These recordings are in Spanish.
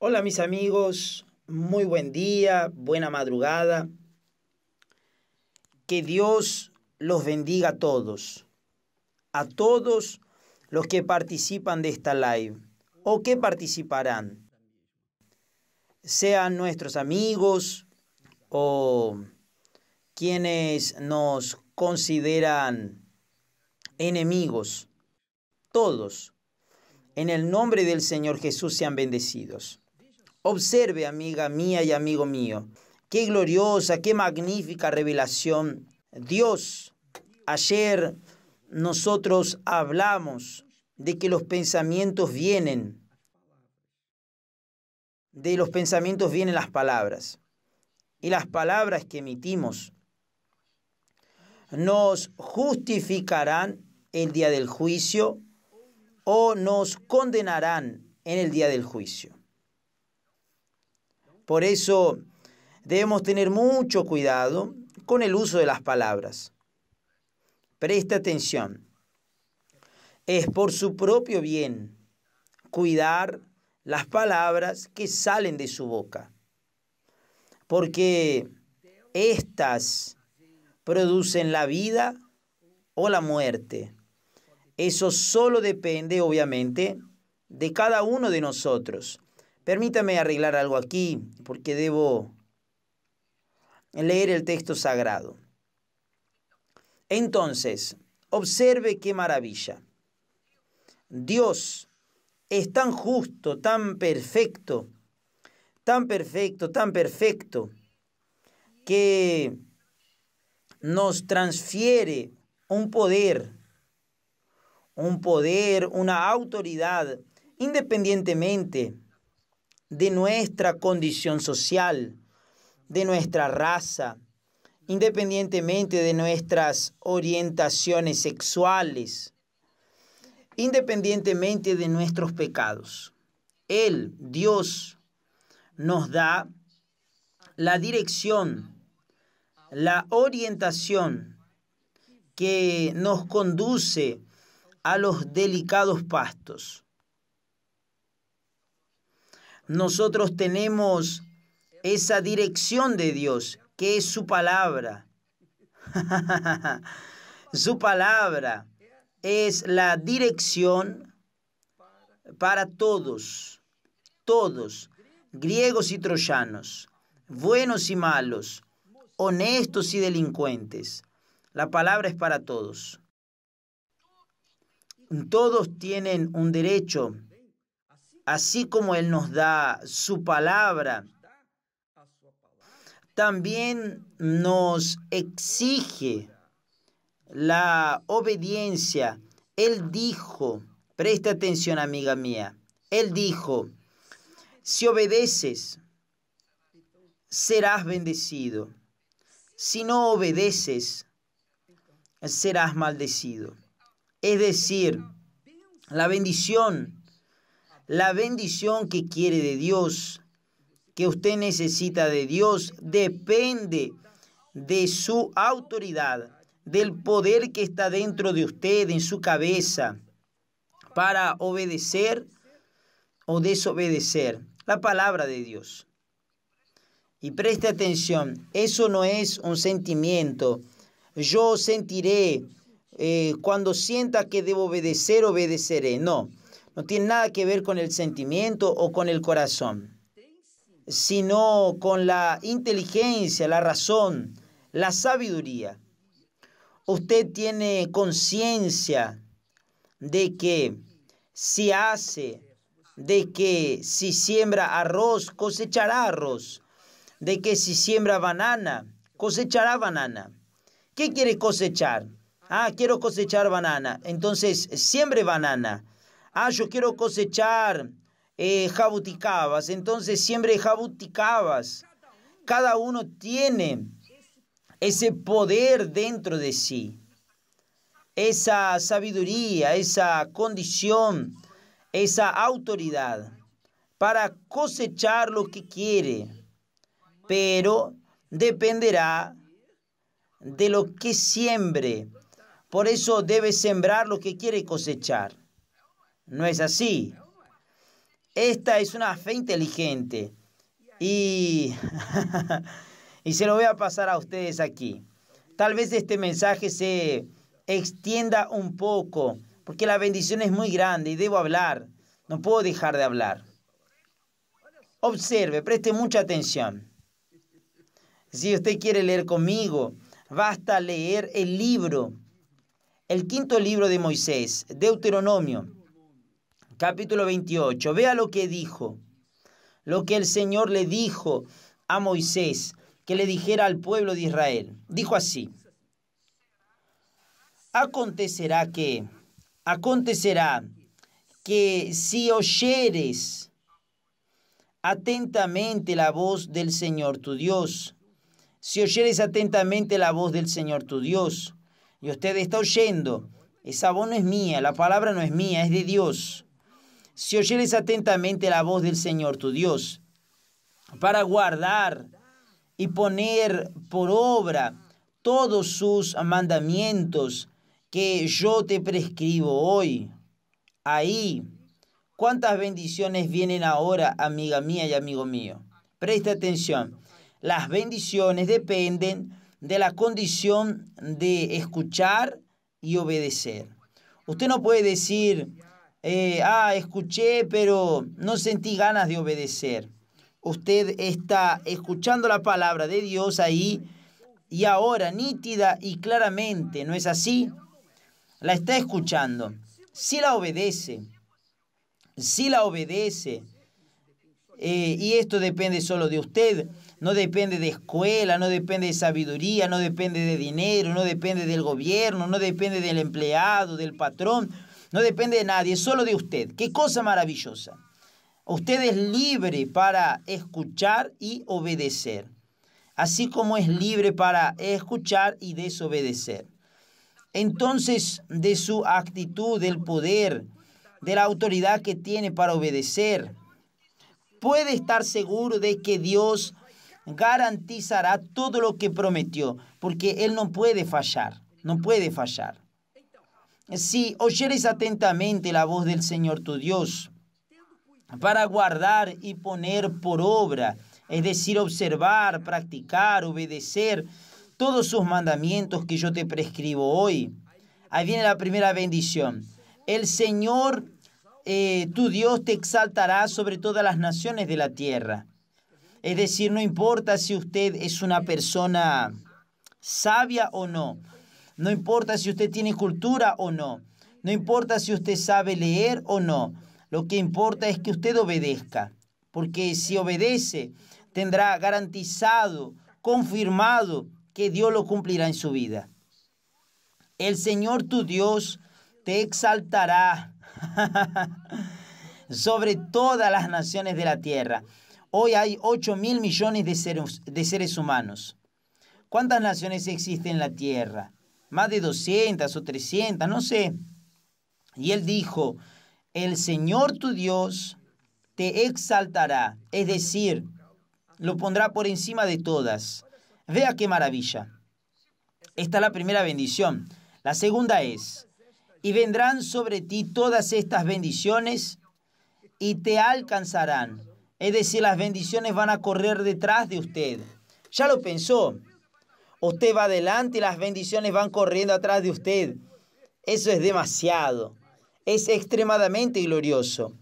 Hola mis amigos, muy buen día, buena madrugada. Que Dios los bendiga a todos, a todos los que participan de esta live o que participarán, sean nuestros amigos o quienes nos consideran enemigos, todos, en el nombre del Señor Jesús sean bendecidos. Observe, amiga mía y amigo mío, qué gloriosa, qué magnífica revelación. Dios, ayer nosotros hablamos de que los pensamientos vienen, de los pensamientos vienen las palabras, y las palabras que emitimos nos justificarán el día del juicio o nos condenarán en el día del juicio. Por eso debemos tener mucho cuidado con el uso de las palabras. Presta atención. Es por su propio bien cuidar las palabras que salen de su boca, porque éstas producen la vida o la muerte. Eso solo depende, obviamente, de cada uno de nosotros. Permítame arreglar algo aquí, porque debo leer el texto sagrado. Entonces, observe qué maravilla. Dios es tan justo, tan perfecto, tan perfecto, tan perfecto, que nos transfiere un poder, un poder, una autoridad, independientemente de nuestra condición social, de nuestra raza, independientemente de nuestras orientaciones sexuales, independientemente de nuestros pecados. Él, Dios, nos da la dirección, la orientación que nos conduce a los delicados pastos nosotros tenemos esa dirección de Dios, que es su palabra. su palabra es la dirección para todos, todos, griegos y troyanos, buenos y malos, honestos y delincuentes. La palabra es para todos. Todos tienen un derecho así como Él nos da su palabra, también nos exige la obediencia. Él dijo, presta atención amiga mía, Él dijo, si obedeces, serás bendecido. Si no obedeces, serás maldecido. Es decir, la bendición la bendición que quiere de Dios, que usted necesita de Dios, depende de su autoridad, del poder que está dentro de usted, en su cabeza, para obedecer o desobedecer la palabra de Dios. Y preste atención, eso no es un sentimiento. Yo sentiré, eh, cuando sienta que debo obedecer, obedeceré. No, no tiene nada que ver con el sentimiento o con el corazón, sino con la inteligencia, la razón, la sabiduría. Usted tiene conciencia de que si hace, de que si siembra arroz, cosechará arroz, de que si siembra banana, cosechará banana. ¿Qué quiere cosechar? Ah, quiero cosechar banana. Entonces, siembre banana ah, yo quiero cosechar eh, jabuticabas, entonces siembre jabuticabas. Cada uno tiene ese poder dentro de sí, esa sabiduría, esa condición, esa autoridad para cosechar lo que quiere, pero dependerá de lo que siembre. Por eso debe sembrar lo que quiere cosechar. No es así. Esta es una fe inteligente. Y, y se lo voy a pasar a ustedes aquí. Tal vez este mensaje se extienda un poco, porque la bendición es muy grande y debo hablar. No puedo dejar de hablar. Observe, preste mucha atención. Si usted quiere leer conmigo, basta leer el libro, el quinto libro de Moisés, Deuteronomio capítulo 28. Vea lo que dijo, lo que el Señor le dijo a Moisés que le dijera al pueblo de Israel. Dijo así, acontecerá que, acontecerá que si oyeres atentamente la voz del Señor tu Dios, si oyeres atentamente la voz del Señor tu Dios, y usted está oyendo, esa voz no es mía, la palabra no es mía, es de Dios si oyeres atentamente la voz del Señor tu Dios, para guardar y poner por obra todos sus mandamientos que yo te prescribo hoy. Ahí, cuántas bendiciones vienen ahora, amiga mía y amigo mío. Presta atención, las bendiciones dependen de la condición de escuchar y obedecer. Usted no puede decir, eh, ah, escuché, pero no sentí ganas de obedecer. Usted está escuchando la palabra de Dios ahí y ahora, nítida y claramente, ¿no es así? La está escuchando. Si la obedece, si la obedece, eh, y esto depende solo de usted, no depende de escuela, no depende de sabiduría, no depende de dinero, no depende del gobierno, no depende del empleado, del patrón, no depende de nadie, solo de usted. Qué cosa maravillosa. Usted es libre para escuchar y obedecer, así como es libre para escuchar y desobedecer. Entonces, de su actitud, del poder, de la autoridad que tiene para obedecer, puede estar seguro de que Dios garantizará todo lo que prometió, porque Él no puede fallar, no puede fallar si oyeres atentamente la voz del Señor tu Dios, para guardar y poner por obra, es decir, observar, practicar, obedecer todos sus mandamientos que yo te prescribo hoy. Ahí viene la primera bendición. El Señor, eh, tu Dios, te exaltará sobre todas las naciones de la tierra. Es decir, no importa si usted es una persona sabia o no, no importa si usted tiene cultura o no. No importa si usted sabe leer o no. Lo que importa es que usted obedezca. Porque si obedece, tendrá garantizado, confirmado que Dios lo cumplirá en su vida. El Señor tu Dios te exaltará sobre todas las naciones de la tierra. Hoy hay 8 mil millones de seres, de seres humanos. ¿Cuántas naciones existen en la tierra? más de 200 o 300, no sé. Y él dijo, el Señor tu Dios te exaltará, es decir, lo pondrá por encima de todas. Vea qué maravilla. Esta es la primera bendición. La segunda es, y vendrán sobre ti todas estas bendiciones y te alcanzarán. Es decir, las bendiciones van a correr detrás de usted. Ya lo pensó, Usted va adelante y las bendiciones van corriendo atrás de usted. Eso es demasiado. Es extremadamente glorioso.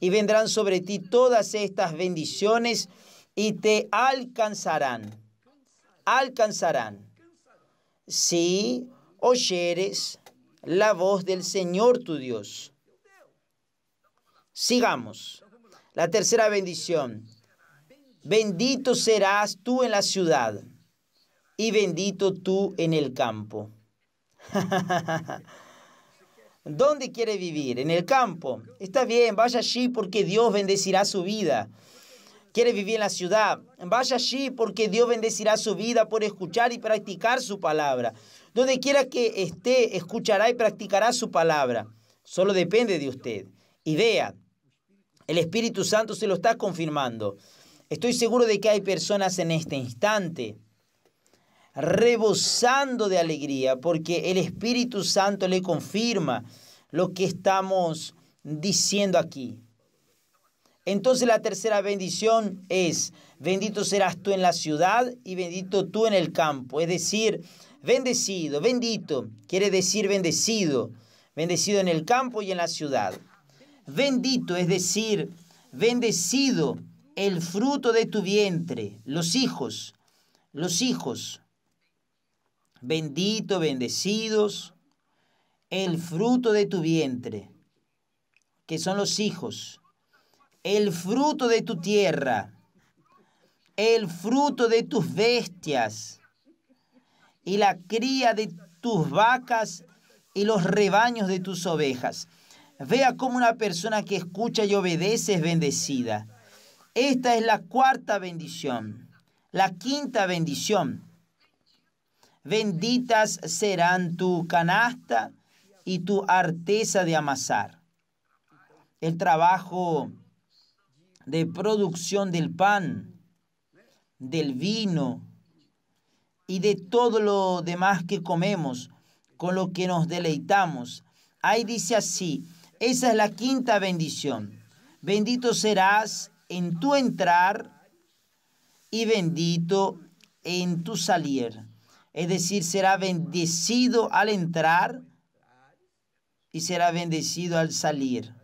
Y vendrán sobre ti todas estas bendiciones y te alcanzarán. Alcanzarán. Si oyeres la voz del Señor tu Dios. Sigamos. La tercera bendición. Bendito serás tú en la ciudad y bendito tú en el campo. ¿Dónde quiere vivir? En el campo. Está bien, vaya allí porque Dios bendecirá su vida. Quiere vivir en la ciudad. Vaya allí porque Dios bendecirá su vida por escuchar y practicar su palabra. Donde quiera que esté, escuchará y practicará su palabra. Solo depende de usted. Idea. el Espíritu Santo se lo está confirmando. Estoy seguro de que hay personas en este instante rebosando de alegría, porque el Espíritu Santo le confirma lo que estamos diciendo aquí. Entonces la tercera bendición es, bendito serás tú en la ciudad y bendito tú en el campo. Es decir, bendecido, bendito, quiere decir bendecido, bendecido en el campo y en la ciudad. Bendito, es decir, bendecido el fruto de tu vientre, los hijos, los hijos. Bendito, bendecidos, el fruto de tu vientre, que son los hijos, el fruto de tu tierra, el fruto de tus bestias y la cría de tus vacas y los rebaños de tus ovejas. Vea cómo una persona que escucha y obedece es bendecida. Esta es la cuarta bendición. La quinta bendición benditas serán tu canasta y tu arteza de amasar. El trabajo de producción del pan, del vino y de todo lo demás que comemos, con lo que nos deleitamos. Ahí dice así, esa es la quinta bendición. Bendito serás en tu entrar y bendito en tu salir es decir, será bendecido al entrar y será bendecido al salir.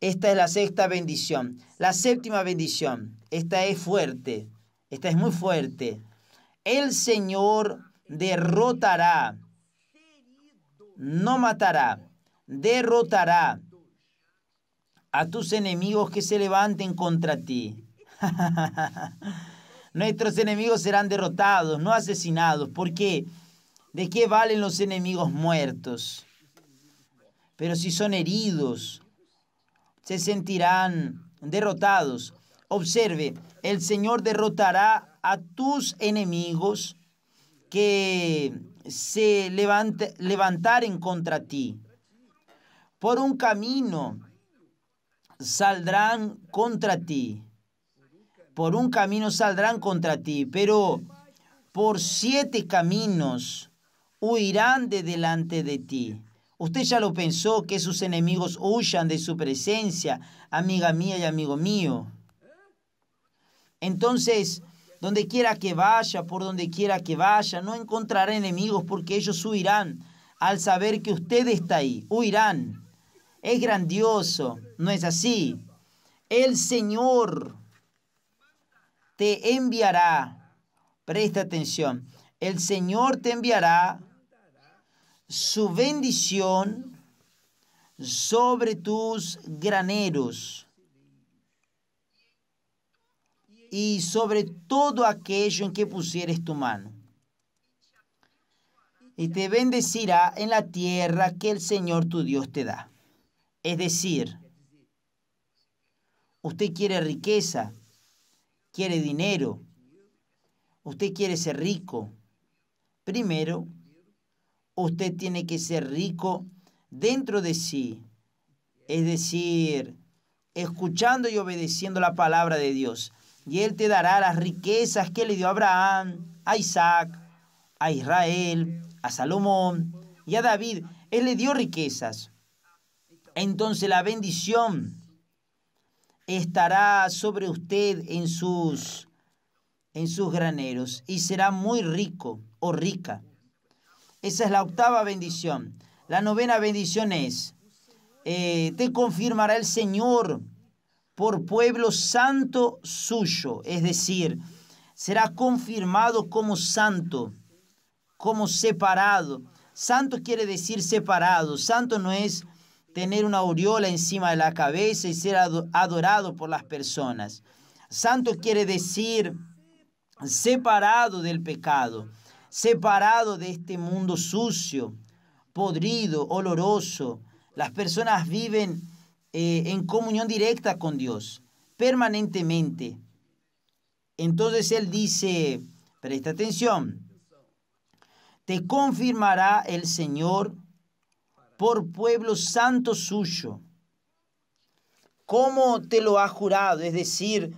Esta es la sexta bendición. La séptima bendición, esta es fuerte, esta es muy fuerte. El Señor derrotará, no matará, derrotará a tus enemigos que se levanten contra ti. Nuestros enemigos serán derrotados, no asesinados, porque ¿de qué valen los enemigos muertos? Pero si son heridos, se sentirán derrotados. Observe, el Señor derrotará a tus enemigos que se levant levantaren contra ti. Por un camino saldrán contra ti por un camino saldrán contra ti, pero por siete caminos huirán de delante de ti. Usted ya lo pensó que sus enemigos huyan de su presencia, amiga mía y amigo mío. Entonces, donde quiera que vaya, por donde quiera que vaya, no encontrará enemigos porque ellos huirán al saber que usted está ahí. Huirán. Es grandioso, ¿no es así? El Señor te enviará, presta atención, el Señor te enviará su bendición sobre tus graneros y sobre todo aquello en que pusieres tu mano. Y te bendecirá en la tierra que el Señor tu Dios te da. Es decir, usted quiere riqueza, quiere dinero, usted quiere ser rico. Primero, usted tiene que ser rico dentro de sí, es decir, escuchando y obedeciendo la palabra de Dios. Y Él te dará las riquezas que le dio a Abraham, a Isaac, a Israel, a Salomón y a David. Él le dio riquezas. Entonces la bendición estará sobre usted en sus, en sus graneros y será muy rico o rica. Esa es la octava bendición. La novena bendición es, eh, te confirmará el Señor por pueblo santo suyo, es decir, será confirmado como santo, como separado. Santo quiere decir separado, santo no es tener una aureola encima de la cabeza y ser adorado por las personas. Santo quiere decir separado del pecado, separado de este mundo sucio, podrido, oloroso. Las personas viven eh, en comunión directa con Dios, permanentemente. Entonces Él dice, presta atención, te confirmará el Señor por pueblo santo suyo. ¿Cómo te lo ha jurado? Es decir,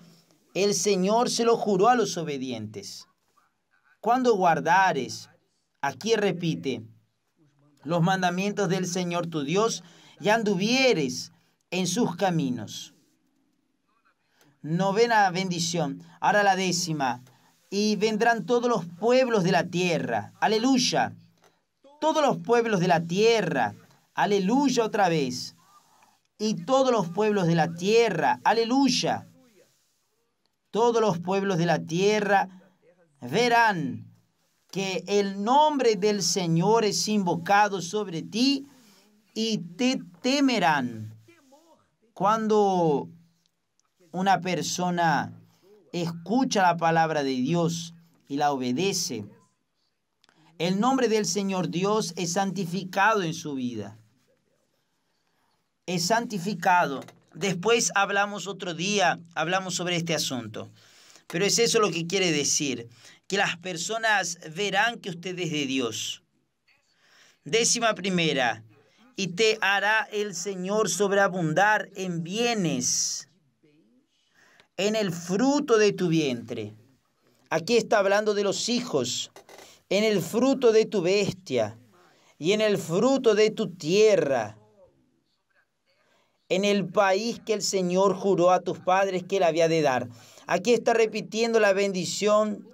el Señor se lo juró a los obedientes. Cuando guardares, aquí repite, los mandamientos del Señor tu Dios y anduvieres en sus caminos. Novena bendición. Ahora la décima. Y vendrán todos los pueblos de la tierra. Aleluya. Todos los pueblos de la tierra aleluya otra vez. Y todos los pueblos de la tierra, aleluya. Todos los pueblos de la tierra verán que el nombre del Señor es invocado sobre ti y te temerán. Cuando una persona escucha la palabra de Dios y la obedece, el nombre del Señor Dios es santificado en su vida es santificado. Después hablamos otro día, hablamos sobre este asunto. Pero es eso lo que quiere decir, que las personas verán que usted es de Dios. Décima primera, y te hará el Señor sobreabundar en bienes, en el fruto de tu vientre. Aquí está hablando de los hijos, en el fruto de tu bestia y en el fruto de tu tierra en el país que el Señor juró a tus padres que le había de dar. Aquí está repitiendo la bendición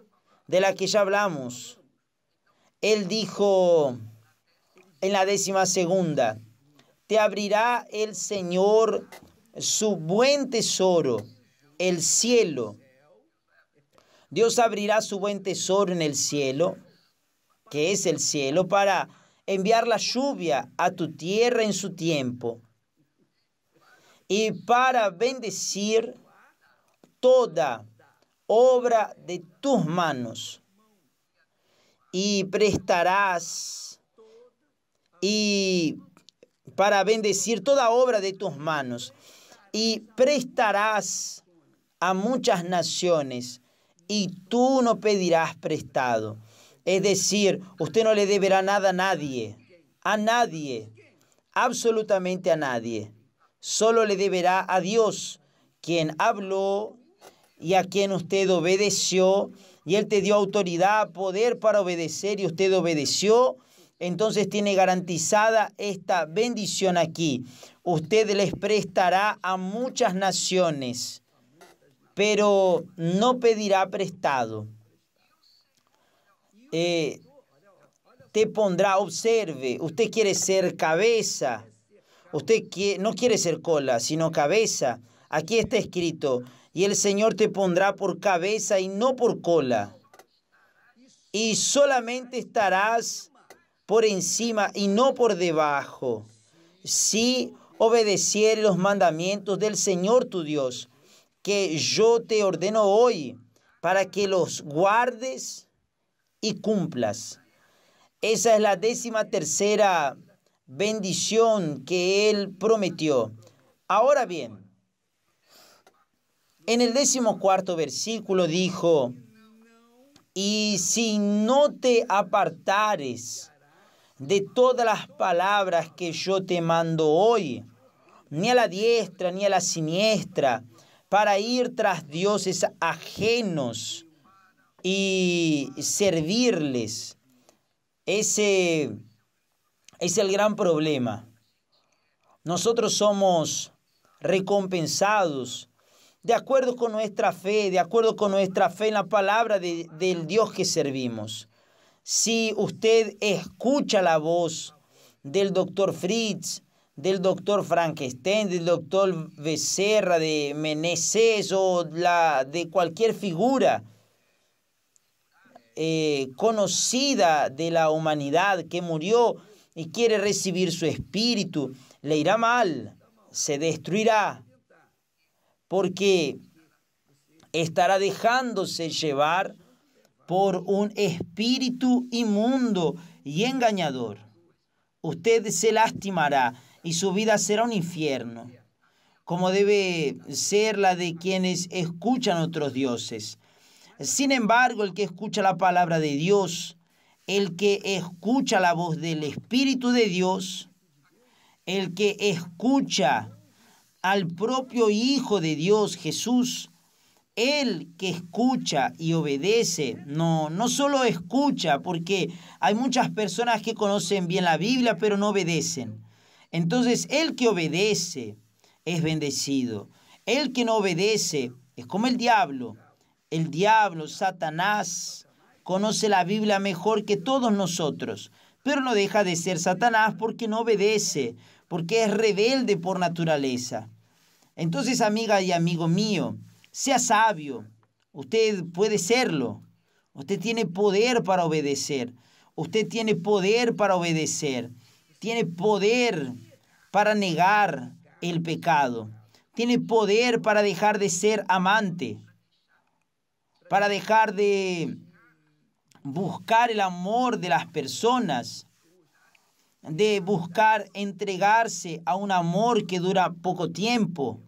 de la que ya hablamos. Él dijo en la décima segunda, te abrirá el Señor su buen tesoro, el cielo. Dios abrirá su buen tesoro en el cielo, que es el cielo, para enviar la lluvia a tu tierra en su tiempo y para bendecir toda obra de tus manos. Y prestarás y para bendecir toda obra de tus manos. Y prestarás a muchas naciones y tú no pedirás prestado. Es decir, usted no le deberá nada a nadie, a nadie, absolutamente a nadie solo le deberá a Dios, quien habló y a quien usted obedeció, y Él te dio autoridad, poder para obedecer, y usted obedeció, entonces tiene garantizada esta bendición aquí. Usted les prestará a muchas naciones, pero no pedirá prestado. Eh, te pondrá, observe, usted quiere ser cabeza Usted no quiere ser cola, sino cabeza. Aquí está escrito, y el Señor te pondrá por cabeza y no por cola. Y solamente estarás por encima y no por debajo. Si obedeciere los mandamientos del Señor tu Dios, que yo te ordeno hoy, para que los guardes y cumplas. Esa es la décima tercera bendición que él prometió. Ahora bien, en el décimo cuarto versículo dijo, y si no te apartares de todas las palabras que yo te mando hoy, ni a la diestra ni a la siniestra, para ir tras dioses ajenos y servirles. Ese es el gran problema. Nosotros somos recompensados de acuerdo con nuestra fe, de acuerdo con nuestra fe en la palabra del Dios que servimos. Si usted escucha la voz del doctor Fritz, del doctor Frankenstein, del doctor Becerra, de Meneses o la, de cualquier figura eh, conocida de la humanidad que murió y quiere recibir su espíritu, le irá mal, se destruirá, porque estará dejándose llevar por un espíritu inmundo y engañador. Usted se lastimará y su vida será un infierno, como debe ser la de quienes escuchan otros dioses. Sin embargo, el que escucha la palabra de Dios el que escucha la voz del Espíritu de Dios, el que escucha al propio Hijo de Dios, Jesús, el que escucha y obedece, no, no solo escucha, porque hay muchas personas que conocen bien la Biblia, pero no obedecen. Entonces, el que obedece es bendecido. El que no obedece es como el diablo. El diablo, Satanás, conoce la Biblia mejor que todos nosotros, pero no deja de ser Satanás porque no obedece, porque es rebelde por naturaleza. Entonces, amiga y amigo mío, sea sabio. Usted puede serlo. Usted tiene poder para obedecer. Usted tiene poder para obedecer. Tiene poder para negar el pecado. Tiene poder para dejar de ser amante. Para dejar de buscar el amor de las personas, de buscar entregarse a un amor que dura poco tiempo.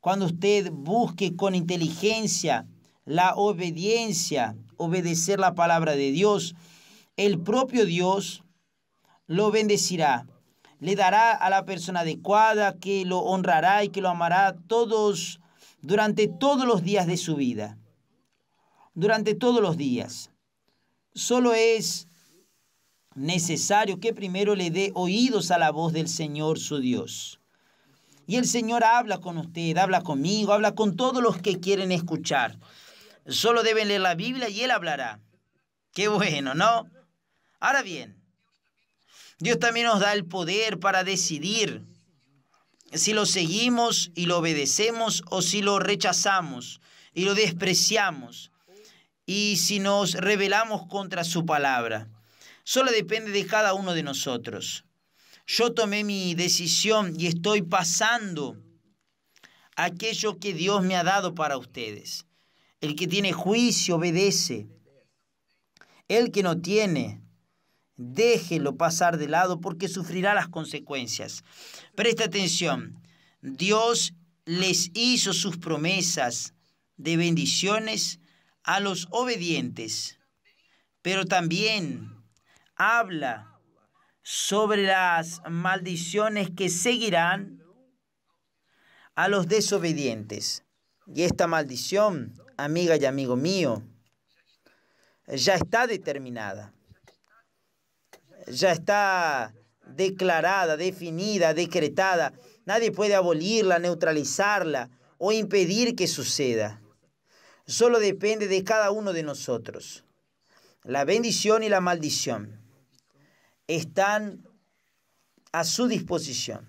Cuando usted busque con inteligencia la obediencia, obedecer la palabra de Dios, el propio Dios lo bendecirá, le dará a la persona adecuada que lo honrará y que lo amará todos durante todos los días de su vida. Durante todos los días solo es necesario que primero le dé oídos a la voz del Señor su Dios. Y el Señor habla con usted, habla conmigo, habla con todos los que quieren escuchar. Solo deben leer la Biblia y Él hablará. Qué bueno, ¿no? Ahora bien, Dios también nos da el poder para decidir si lo seguimos y lo obedecemos o si lo rechazamos y lo despreciamos y si nos rebelamos contra su palabra. Solo depende de cada uno de nosotros. Yo tomé mi decisión y estoy pasando aquello que Dios me ha dado para ustedes. El que tiene juicio obedece. El que no tiene, déjelo pasar de lado porque sufrirá las consecuencias. Presta atención, Dios les hizo sus promesas de bendiciones a los obedientes, pero también habla sobre las maldiciones que seguirán a los desobedientes. Y esta maldición, amiga y amigo mío, ya está determinada, ya está declarada, definida, decretada. Nadie puede abolirla, neutralizarla o impedir que suceda solo depende de cada uno de nosotros. La bendición y la maldición están a su disposición.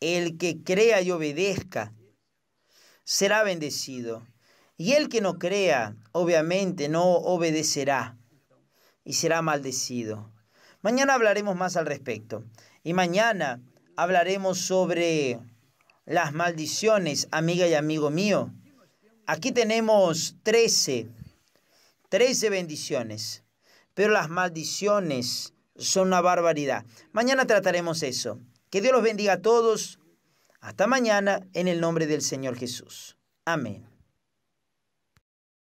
El que crea y obedezca será bendecido. Y el que no crea, obviamente, no obedecerá y será maldecido. Mañana hablaremos más al respecto. Y mañana hablaremos sobre las maldiciones, amiga y amigo mío Aquí tenemos 13, 13 bendiciones, pero las maldiciones son una barbaridad. Mañana trataremos eso. Que Dios los bendiga a todos. Hasta mañana en el nombre del Señor Jesús. Amén.